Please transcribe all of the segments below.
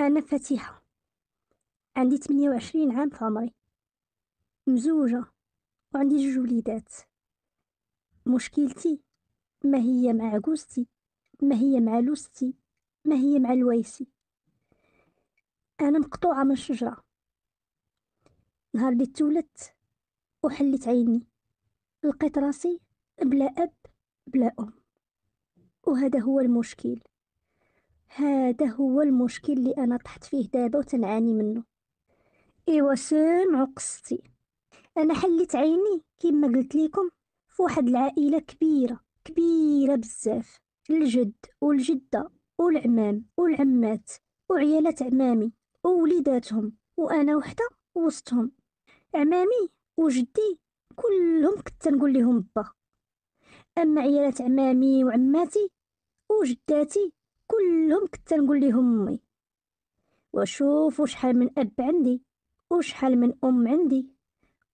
أنا فتيحة عندي 28 عام في عمري مزوجة وعندي جوج وليدات مشكلتي ما هي مع عجوزتي ما هي مع لوستي ما هي مع الويسي أنا مقطوعة من الشجرة نهار اللي تولدت وحلت عيني لقيت راسي بلا أب بلا أم وهذا هو المشكل هذا هو المشكل اللي انا طحت فيه دابا وتنعاني منه ايوا سمعوا قصتي انا حليت عيني كما قلت لكم في واحد العائله كبيره كبيره بزاف الجد والجده والعمام والعمات وعيالات عمامي ووليداتهم وانا وحده وسطهم عمامي وجدي كلهم كنت نقول لهم با اما عيالات عمامي وعماتي وجداتي كلهم كنت نقول لهم امي وشوفوا شحال من اب عندي وشحال من ام عندي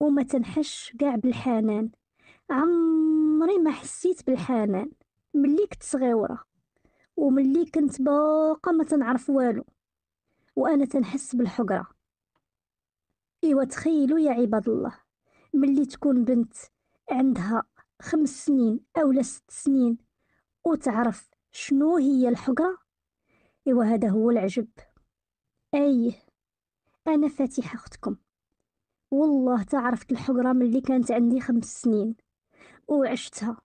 وما تنحش كاع بالحنان عمري ما حسيت بالحنان ملي كنت صغيره وملي كنت باقه ما تنعرف والو وانا تنحس بالحقره ايوا تخيلوا يا عباد الله ملي تكون بنت عندها خمس سنين او ست سنين وتعرف شنو هي الحقرة؟ إيوا هذا هو العجب أيه أنا فاتحة أختكم والله تعرفت من ملي كانت عندي خمس سنين وعشتها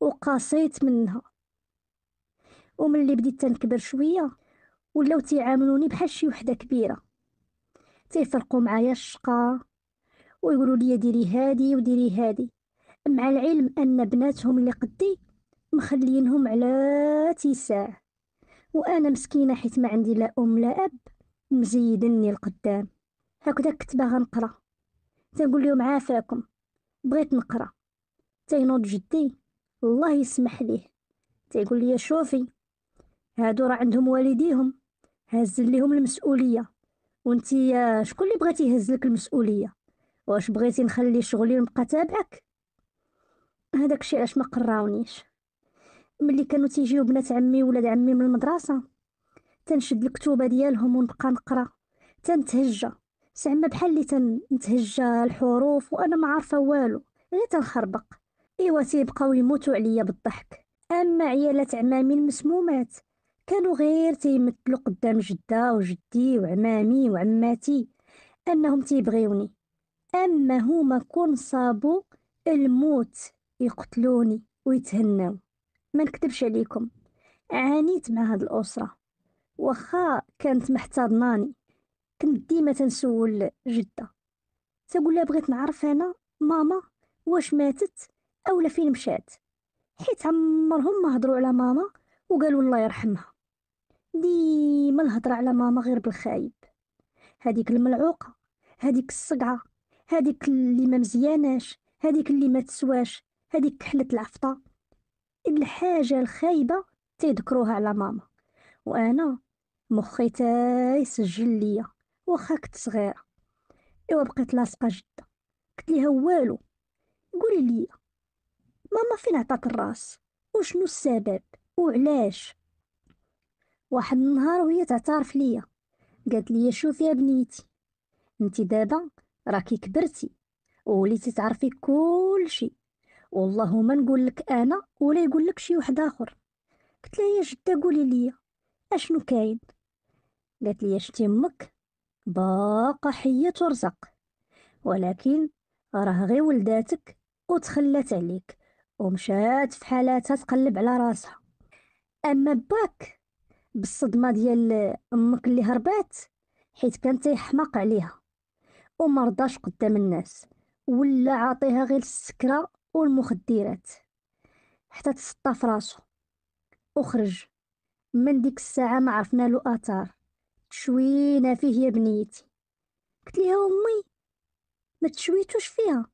وقاسيت منها اللي بديت تنكبر شوية ولاو تيعاملوني بحال شي وحدة كبيرة تيفرقوا معايا الشقة ويقولوا لي ديري هادي وديري هادي مع العلم ان بناتهم اللي قدي مخلينهم على تيساع وانا مسكينه حيت ما عندي لا ام لا اب مزيدني القدام هكذا كنت باغا نقرا تنقول لهم عافاكم بغيت نقرا تينوض جدي الله يسمح ليه تيقول لي شوفي هادو راه عندهم والديهم هز ليهم المسؤوليه وانتي آه، شكون اللي بغيتي يهزلك المسؤوليه واش بغيتي نخلي شغلي ونبقى تابعك هذاك الشيء علاش ما قراونيش ملي كانوا تيجيو بنات عمي ولاد عمي من المدرسه تنشد الكتوبه ديالهم ونبقى نقرا تنتهجى زعما بحال اللي تنتهجى الحروف وانا ما عارفه والو غير تنخربق ايوا تيبقاو يموتوا عليا بالضحك اما عيالات عمامي المسمومات كانوا غير تيمثلوا قدام جده وجدي وعمامي وعماتي انهم تيبغيوني اما هما كون صابوا الموت يقتلوني ويتهناو ما نكتبش عليكم عانيت مع هاد الأسرة وخا كانت محتضناني كنت ديما تنسول جدة تقول لها بغيت نعرف أنا ماما واش ماتت أولا فين مشات حيت عمرهم ما هضروا على ماما وقالوا الله يرحمها ديما الهضرة على ماما غير بالخايب هذيك الملعوقة هذيك الصقعة هذيك اللي ما مزياناش هذيك اللي ما تسواش هذيك كحلة العفطة الحاجة الخايبة تيذكروها على ماما وأنا مخي تيسجل ليا واخا كنت صغيرة إوا بقيت لاصقة جدا قلت ليها والو قولي ليا ماما فين عطات الراس وشنو السبب وعلاش واحد النهار وهي تعترف ليا قالت ليا شوفي يا بنيتي انت دابا راكي كبرتي وليتي تعرفي كل شيء والله ما نقول لك انا ولا يقول لك شي واحد اخر قلت لها يا جده قولي لي اشنو كاين قالت لي شتي امك باقا حيه ترزق ولكن راه غير ولداتك وتخلات عليك ومشات في حالاتها تقلب على راسها اما باك بالصدمه ديال امك اللي هربات حيت كان تيحماق عليها وما رضاش قدام الناس ولا عاطيها غير السكره والمخدرات حتى تسطى فراسو وخرج من ديك الساعة ما عرفنا له آثار تشوينا فيه يا بنيتي قلت ليها أمي ما تشويتوش فيها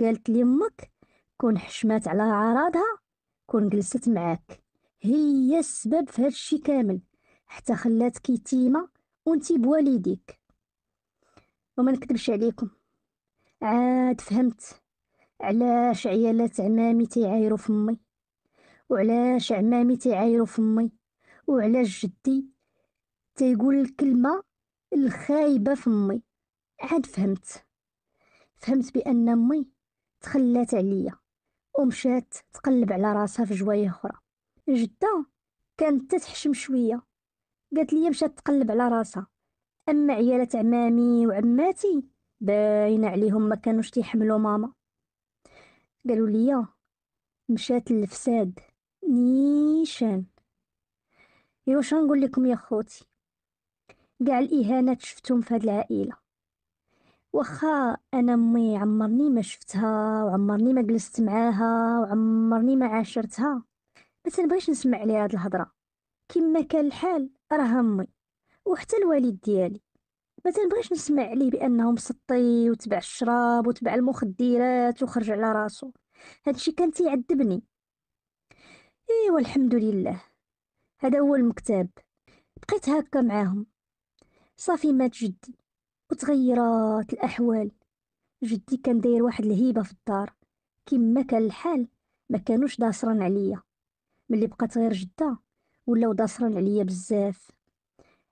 قالت لي أمك كون حشمات على عراضها كون جلست معاك هي السبب في هادشي كامل حتى خلاتك يتيمة وانتي بوالديك وما نكتبش عليكم عاد فهمت علاش عيالات عمامي تيعايرو فمي وعلاش عمامي تيعايرو فمي وعلاش جدي تيقول الكلمه الخايبه فمي عاد فهمت فهمت بان امي تخلات عليا ومشات تقلب على راسها في جوايه اخرى جده كانت تتحشم شويه قالت لي مشات تقلب على راسها اما عيالات عمامي وعماتي باين عليهم ما كانوش تيحملوا ماما قالوا لي مشات للفساد نيشان ايوا واش نقول لكم يا خوتي كاع الاهانات شفتهم في هاد العائله واخا انا امي عمرني ما شفتها وعمرني ما جلست معاها وعمرني ما عاشرتها انا تنبغيش نسمع عليها هاد الهضره كما كان الحال راه امي وحتى الوالد ديالي ما تنبغيش نسمع عليه بأنه مسطي وتبع الشراب وتبع المخدرات وخرج على راسو هادشي كان تيعذبني إيوا الحمد لله هذا هو المكتب بقيت هكا معاهم صافي مات جدي وتغيرات الأحوال جدي كان داير واحد الهيبة في الدار كما كان الحال ما كانوش داسران عليا ملي بقات غير جدة ولاو داصران عليا بزاف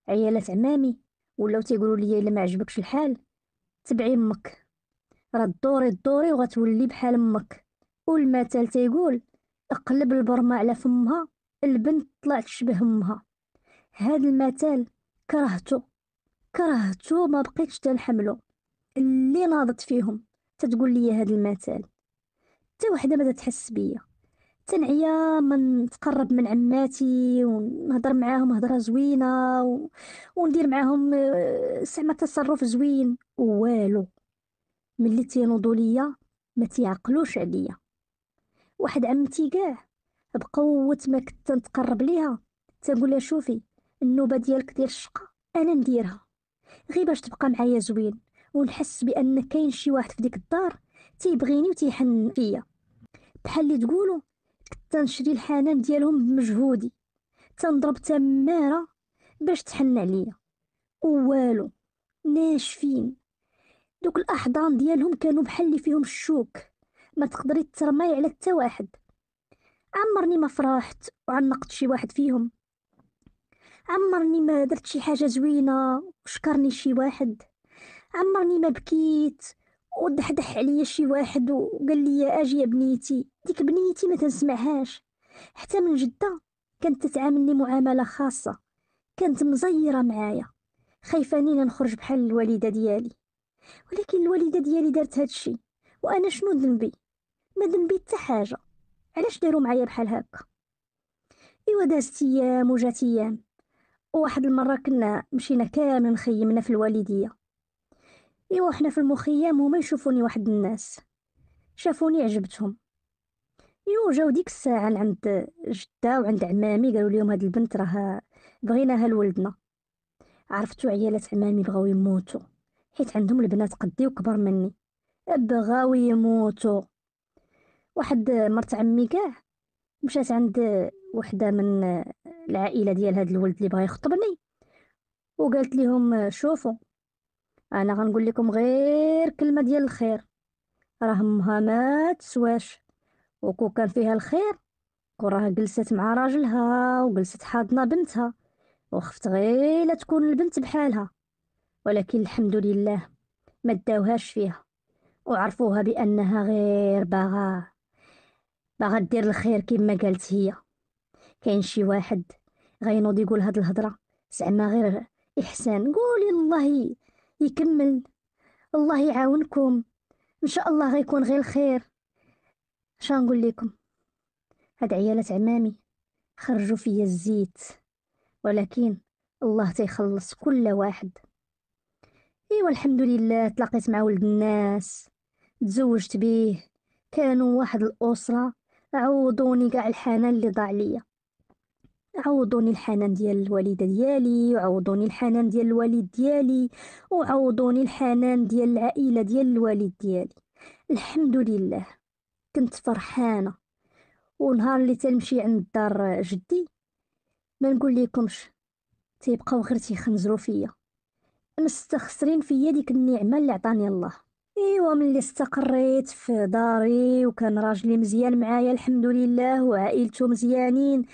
عيالات عمامي ولاو تيقولوا لي الا ما عجبكش الحال تبعي امك راه دوري دوري وغتولي بحال امك والمثل تيقول اقلب البرمه على فمها البنت طلعت شبه امها هذا المثل كرهته كرهته ما بقيتش تنحملو اللي ناضت فيهم تتقول لي هذا المثل حتى وحده ما تحس بيا تنعيا تقرب من عماتي ونهضر معاهم هضره زوينه و... وندير معاهم زعما آه، تصرف زوين والو ملي تينوضوا ليا ما تيعقلوش عليا واحد عمتي كاع بقوه ما كنت نتقرب ليها تقول لها شوفي النوبه ديالك ديال الشقه انا نديرها غير باش تبقى معايا زوين ونحس بان كاين شي واحد في ديك الدار تيبغيني وتيحن فيا بحال اللي تقولوا تنشري الحنان ديالهم بمجهودي تنضرب تماره باش تحن عليا والو ناشفين دوك الاحضان ديالهم كانوا بحال فيهم الشوك ما تقدري ترماي على حتى واحد عمرني ما فرحت وعنقت شي واحد فيهم عمرني ما درت شي حاجه زوينه وشكرني شي واحد عمرني ما بكيت ودحدح عليا شي واحد وقال لي اجي يا بنيتي ديك بنيتي ما تنسمعهاش حتى من جده كانت تتعاملني معامله خاصه كانت مزيره معايا خايفاني نخرج بحال الوالده ديالي ولكن الوالده ديالي دارت هادشي وانا شنو ذنبي ما ذنبي حتى حاجه علاش داروا معايا بحال هكا ايوا دازت ايام وجات ايام وواحد المره كنا مشينا كامل خيمنا في الوالديه إيوا حنا في المخيم وما يشوفوني واحد الناس شافوني عجبتهم إيوا جاو ديك الساعة لعند جدة وعند عمامي قالوا لهم هاد البنت راه بغيناها لولدنا عرفتو عيالات عمامي بغاو يموتو حيت عندهم البنات قدي وكبر مني بغاو يموتو واحد مرت عمي كاع مشات عند وحده من العائله ديال هاد الولد اللي بغا يخطبني وقالت لهم شوفوا انا غنقول لكم غير كلمه ديال الخير راه امها ما تسواش وكو كان فيها الخير وراه جلست مع راجلها وجلست حاضنه بنتها وخفت غير تكون البنت بحالها ولكن الحمد لله ما داوهاش فيها وعرفوها بانها غير باغا باغا دير الخير كما قالت هي كاين شي واحد غينوض يقول هاد الهضره زعما غير احسان قولي الله يكمل الله يعاونكم ان شاء الله غيكون غير الخير اش نقول لكم هاد عيالات عمامي خرجوا فيا الزيت ولكن الله تيخلص كل واحد ايوا الحمد لله تلاقيت مع ولد الناس تزوجت بيه كانوا واحد الاسره عوضوني كاع الحنان اللي ضاع ليا عوضوني الحنان ديال الوالده ديالي وعوضوني الحنان ديال الوالد ديالي وعوضوني الحنان ديال العائله ديال الوالد ديالي الحمد لله كنت فرحانه ونهار اللي تنمشي عند دار جدي ما نقول لكمش تيبقاو غير تيخنزرو فيا مستخسرين فيا ديك النعمه اللي عطاني الله ايوا ملي استقريت في داري وكان راجلي مزيان معايا الحمد لله وعائلته مزيانين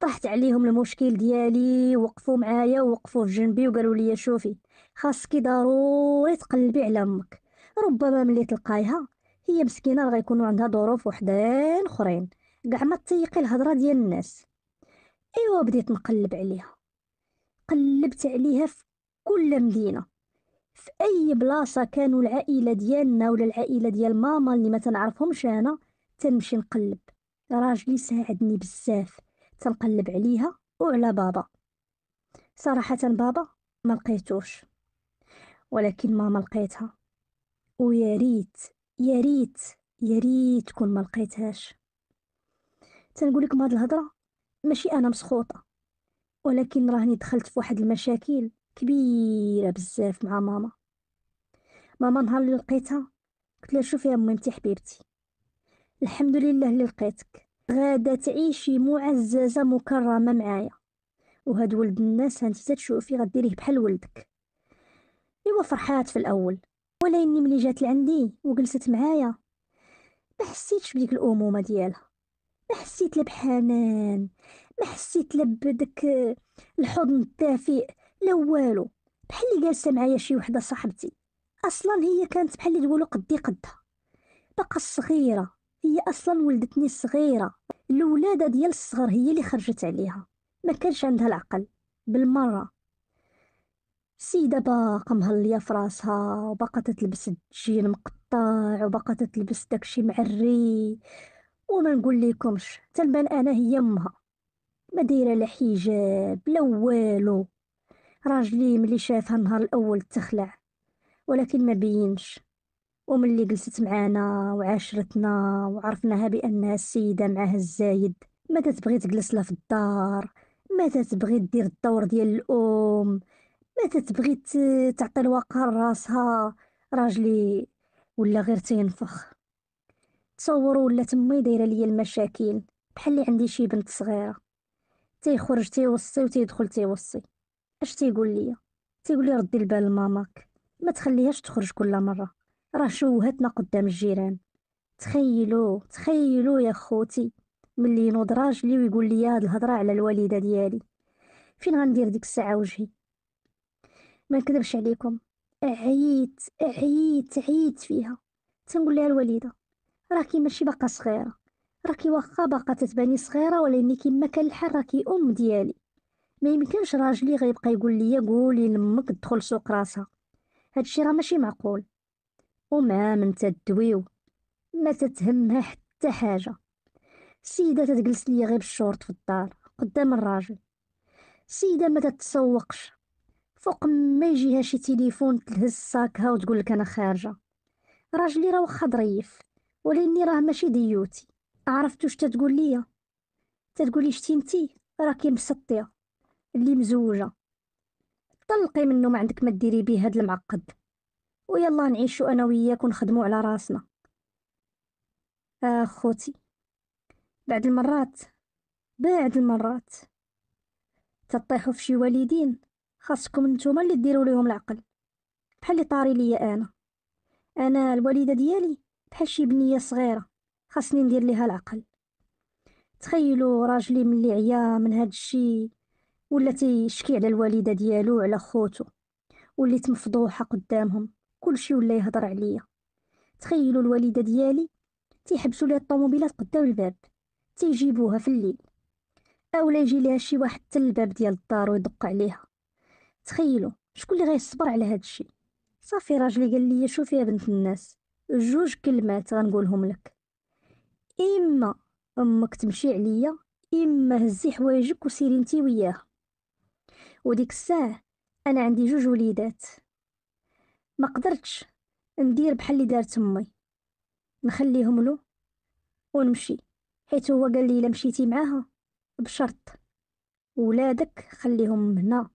طحت عليهم المشكل ديالي وقفوا معايا ووقفوا في جنبي وقالوا لي شوفي خاصك ضروري تقلبي على امك ربما ملي تلقايها هي مسكينه راه غيكونوا عندها ظروف وحدين اخرين كاع ما تيقي الهضره ديال الناس ايوا بديت نقلب عليها قلبت عليها في كل مدينه في اي بلاصه كانوا العائله ديالنا ولا العائله ديال ماما اللي ما تنعرفهمش انا تنمشي نقلب راجلي ساعدني بزاف تنقلب عليها وعلى بابا صراحة بابا ما لقيتوش ولكن ماما لقيتها ويا ريت يا ريت يا ريت كون ما لقيتهاش تنقول لكم هاد الهضره ماشي انا مسخوطه ولكن راهني دخلت في واحد المشاكل كبيره بزاف مع ماما ماما نهار اللي لقيتها قلت لها شوفي يا امي انت حبيبتي الحمد لله اللي لقيتك غادة تعيشي معززة مكرمة معايا وهاد ولد الناس هانت تتشوفي غديريه بحال ولدك إوا فرحات في الأول ولا إني ملي جات لعندي وجلست معايا ما حسيتش بديك الأمومة ديالها ما حسيت لا بحنان ما حسيت لا بدك الحضن الدافئ لا والو بحال اللي جالسه معايا شي وحده صاحبتي اصلا هي كانت بحال اللي تقولو قدي قدها باقا صغيره هي اصلا ولدتني صغيره الولاده ديال الصغر هي اللي خرجت عليها ما كانش عندها العقل بالمره سيدة باقا مهلية في راسها وباقا تتلبس الجين مقطع وباقا تتلبس داكشي معري وما نقول ليكمش تنبان انا هي امها ما دايره لا حجاب لا والو راجلي ملي شافها النهار الاول تخلع ولكن ما بينش وملي جلست معانا وعاشرتنا وعرفناها بأنها السيدة معها الزايد ما تتبغي تجلس لها في الدار ما تتبغي دير الدور ديال الأم ما تتبغي تعطي الوقار راسها راجلي ولا غير تينفخ تصوروا ولات تمي دايره ليا المشاكل بحال اللي عندي شي بنت صغيره تيخرج تيوصي وتيدخل تيوصي اش تيقول ليا تيقول لي ردي البال لماماك ما تخليهاش تخرج كل مره راه شوهتنا قدام الجيران تخيلوا تخيلوا يا خوتي ملي ينوض راجلي ويقول لي هاد الهضره على الوالده ديالي فين غندير ديك الساعه وجهي ما نكذبش عليكم عييت عييت عييت فيها تنقول لها الوالده راكي ماشي باقا صغيره راكي واخا باقا تتباني صغيره ولكن كيما كان الحال راكي ام ديالي ما يمكنش راجلي غيبقى يقول لي قولي لامك تدخل سوق راسها هادشي راه ماشي معقول وما من تدويو ما تتهمها حتى حاجة السيدة تتجلس ليا غير بالشورت في الدار قدام الراجل السيدة ما تتسوقش فوق ما يجيها شي تليفون تلهز ساكها وتقول لك انا خارجة راجلي راه واخا ظريف ولاني راه ماشي ديوتي عرفت واش تتقول ليا تتقولي شتي نتي راكي مسطيه اللي مزوجه طلقي منه ما عندك ما ديري بيه هاد المعقد ويلا نعيشو انا وياك ونخدمو على راسنا اخوتي بعد المرات بعد المرات تطيحوا في شي والدين خاصكم نتوما اللي ديروا ليهم العقل بحال اللي طاري ليا انا انا الوالده ديالي بحال شي بنيه صغيره خاصني ندير ليها العقل تخيلوا راجلي ملي عيا من هاد الشي ولا تيشكي على الوالده ديالو وعلى خوتو وليت مفضوحه قدامهم كلشي ولا يهضر عليا تخيلوا الوالده ديالي تيحبسوا ليها الطوموبيلات قدام الباب تيجيبوها في الليل اولا يجي ليها شي واحد حتى الباب ديال الدار ويدق عليها تخيلوا شكون اللي غيصبر على هذا الشيء صافي راجلي قال لي شوفي يا بنت الناس جوج كلمات غنقولهم لك اما امك تمشي عليا اما هزي حوايجك وسيري انت وياها وديك الساعه انا عندي جوج وليدات ما قدرتش ندير بحال اللي دارت امي نخليهم له ونمشي حيت هو قال لي الا مشيتي معاها بشرط ولادك خليهم هنا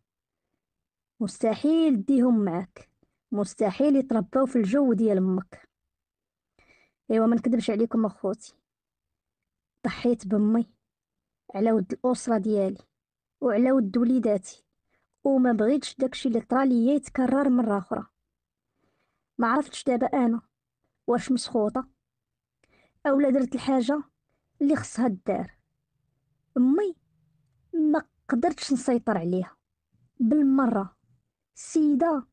مستحيل ديهم معاك مستحيل يتربوا في الجو ديال امك ايوا ما نكذبش عليكم اخوتي ضحيت بامي على ود الاسره ديالي وعلى ود وليداتي وما بغيتش داكشي اللي طرا ليا يتكرر مره اخرى ما عرفتش دابا انا واش مسخوطه اولا درت الحاجه اللي خصها الدار امي ما قدرتش نسيطر عليها بالمره السيده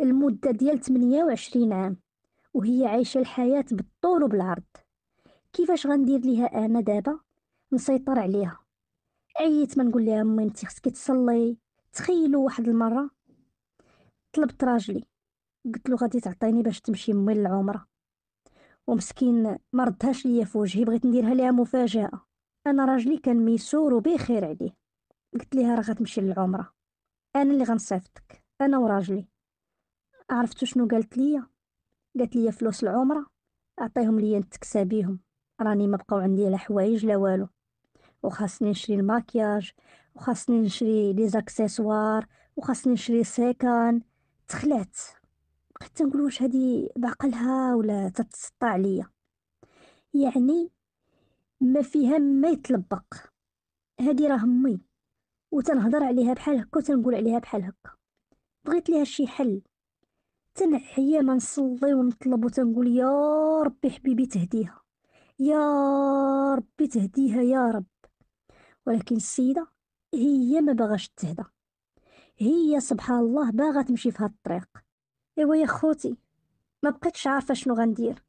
المده ديال 28 عام وهي عايشه الحياه بالطول وبالعرض كيفاش غندير ليها انا دابا نسيطر عليها عييت ما نقول لها امي انت خصك تصلي تخيلوا واحد المره طلبت راجلي قلت له غادي تعطيني باش تمشي مي للعمره ومسكين ما ردهاش ليا في وجهي بغيت نديرها ليها مفاجاه انا راجلي كان ميسور وبخير عليه قلت ليها راه غتمشي للعمره انا اللي غنصيفطك انا وراجلي عرفتو شنو قالت ليا قالت ليا فلوس العمره اعطيهم ليا نتكسى بيهم راني ما بقاو عندي لا حوايج لا والو وخاصني نشري الماكياج وخاصني نشري لي زاكسيسوار وخاصني نشري سيكان تخلعت حتى نقول واش هذه بعقلها ولا تتسطع عليا يعني ما فيها ما يتلبق هذه راه امي وتنهضر عليها بحال هكا وتنقول عليها بحال هكا بغيت ليها شي حل تنعيا ما نصلي ونطلب وتنقول يا ربي حبيبي تهديها يا ربي تهديها يا رب ولكن السيدة هي ما باغاش تهدى هي سبحان الله باغا تمشي في هاد الطريق إيوا يا خوتي ما بقيتش عارفة شنو غندير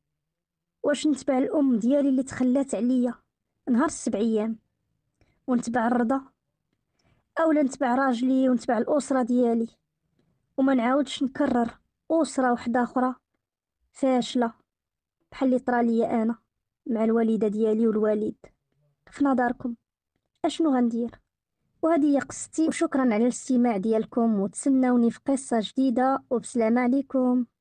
واش نتبع الأم ديالي اللي تخلات عليا نهار السبع أيام ونتبع الرضا أولا نتبع راجلي ونتبع الأسرة ديالي وما نعاودش نكرر أسرة واحده أخرى فاشلة بحال اللي طرا ليا أنا مع الوالدة ديالي والوالد في نظركم أشنو غندير وهذه قصتي وشكرا على الاستماع ديالكم وتسناوني في قصة جديدة وبسلام عليكم